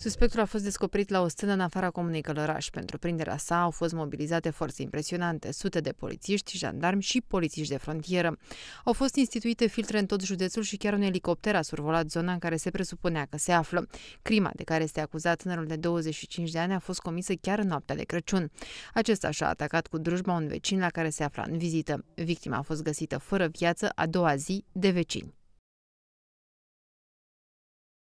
Suspectul a fost descoperit la o stână în afara comunei Călăraș. Pentru prinderea sa au fost mobilizate forțe impresionante, sute de polițiști, jandarmi și polițiști de frontieră. Au fost instituite filtre în tot județul și chiar un elicopter a survolat zona în care se presupunea că se află. Crima de care este acuzat tânărul de 25 de ani a fost comisă chiar în noaptea de Crăciun. Acesta și-a atacat cu drujba un vecin la care se afla în vizită. Victima a fost găsită fără viață a doua zi de vecini.